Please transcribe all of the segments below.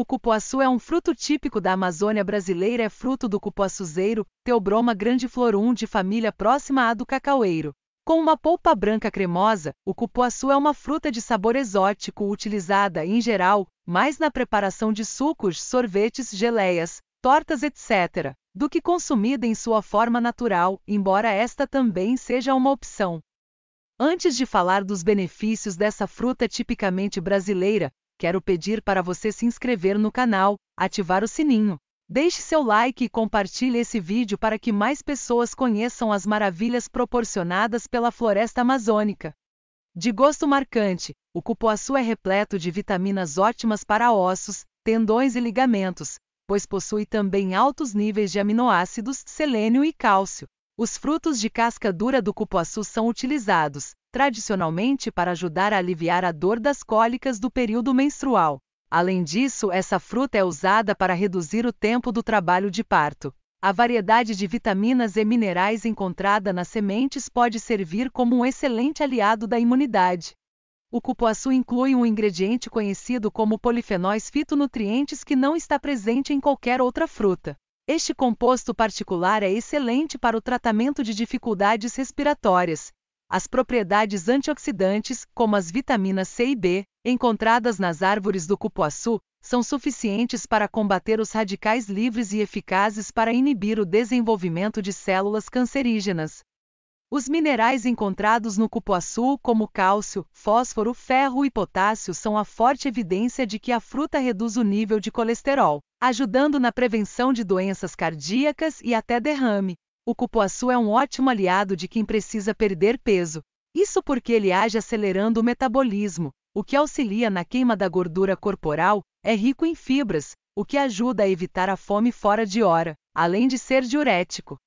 O cupuaçu é um fruto típico da Amazônia brasileira, é fruto do cupuaçuzeiro, Teobroma grandiflorum de família próxima à do cacaueiro. Com uma polpa branca cremosa, o cupuaçu é uma fruta de sabor exótico utilizada, em geral, mais na preparação de sucos, sorvetes, geleias, tortas, etc., do que consumida em sua forma natural, embora esta também seja uma opção. Antes de falar dos benefícios dessa fruta tipicamente brasileira, quero pedir para você se inscrever no canal, ativar o sininho. Deixe seu like e compartilhe esse vídeo para que mais pessoas conheçam as maravilhas proporcionadas pela floresta amazônica. De gosto marcante, o cupuaçu é repleto de vitaminas ótimas para ossos, tendões e ligamentos, pois possui também altos níveis de aminoácidos, selênio e cálcio. Os frutos de casca dura do cupuaçu são utilizados, tradicionalmente, para ajudar a aliviar a dor das cólicas do período menstrual. Além disso, essa fruta é usada para reduzir o tempo do trabalho de parto. A variedade de vitaminas e minerais encontrada nas sementes pode servir como um excelente aliado da imunidade. O cupuaçu inclui um ingrediente conhecido como polifenóis fitonutrientes que não está presente em qualquer outra fruta. Este composto particular é excelente para o tratamento de dificuldades respiratórias. As propriedades antioxidantes, como as vitaminas C e B, encontradas nas árvores do cupuaçu, são suficientes para combater os radicais livres e eficazes para inibir o desenvolvimento de células cancerígenas. Os minerais encontrados no cupuaçu, como cálcio, fósforo, ferro e potássio, são a forte evidência de que a fruta reduz o nível de colesterol, ajudando na prevenção de doenças cardíacas e até derrame. O cupuaçu é um ótimo aliado de quem precisa perder peso. Isso porque ele age acelerando o metabolismo, o que auxilia na queima da gordura corporal, é rico em fibras, o que ajuda a evitar a fome fora de hora, além de ser diurético.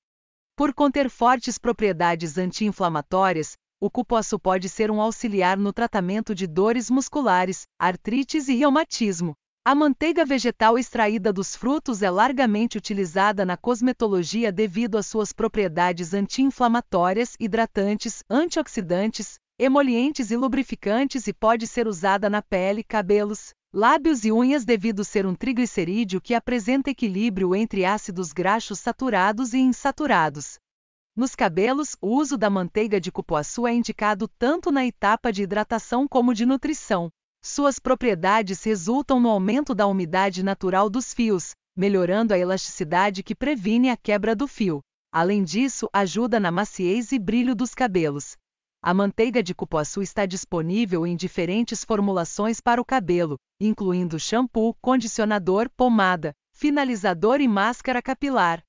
Por conter fortes propriedades anti-inflamatórias, o cupuaçu pode ser um auxiliar no tratamento de dores musculares, artrites e reumatismo. A manteiga vegetal extraída dos frutos é largamente utilizada na cosmetologia devido às suas propriedades anti-inflamatórias, hidratantes, antioxidantes, emolientes e lubrificantes e pode ser usada na pele, cabelos, Lábios e unhas devido ser um triglicerídeo que apresenta equilíbrio entre ácidos graxos saturados e insaturados. Nos cabelos, o uso da manteiga de cupuaçu é indicado tanto na etapa de hidratação como de nutrição. Suas propriedades resultam no aumento da umidade natural dos fios, melhorando a elasticidade que previne a quebra do fio. Além disso, ajuda na maciez e brilho dos cabelos. A manteiga de cupuaçu está disponível em diferentes formulações para o cabelo, incluindo shampoo, condicionador, pomada, finalizador e máscara capilar.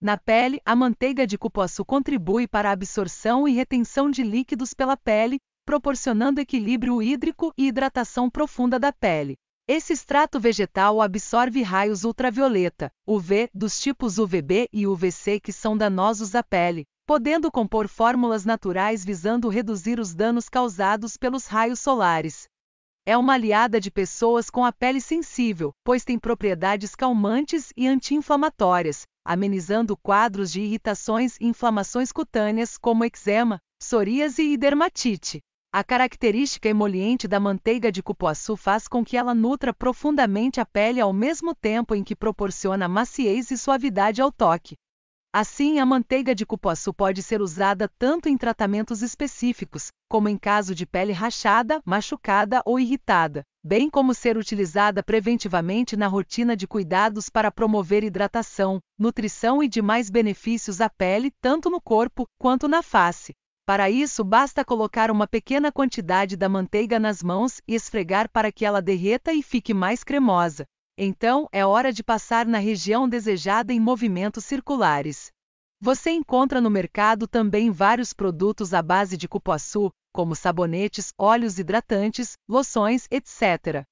Na pele, a manteiga de cupuaçu contribui para a absorção e retenção de líquidos pela pele, proporcionando equilíbrio hídrico e hidratação profunda da pele. Esse extrato vegetal absorve raios ultravioleta, UV, dos tipos UVB e UVC que são danosos à pele, podendo compor fórmulas naturais visando reduzir os danos causados pelos raios solares. É uma aliada de pessoas com a pele sensível, pois tem propriedades calmantes e anti-inflamatórias, amenizando quadros de irritações e inflamações cutâneas como eczema, psoríase e dermatite. A característica emoliente da manteiga de cupuaçu faz com que ela nutra profundamente a pele ao mesmo tempo em que proporciona maciez e suavidade ao toque. Assim, a manteiga de cupuaçu pode ser usada tanto em tratamentos específicos, como em caso de pele rachada, machucada ou irritada, bem como ser utilizada preventivamente na rotina de cuidados para promover hidratação, nutrição e demais benefícios à pele, tanto no corpo quanto na face. Para isso, basta colocar uma pequena quantidade da manteiga nas mãos e esfregar para que ela derreta e fique mais cremosa. Então, é hora de passar na região desejada em movimentos circulares. Você encontra no mercado também vários produtos à base de cupuaçu, como sabonetes, óleos hidratantes, loções, etc.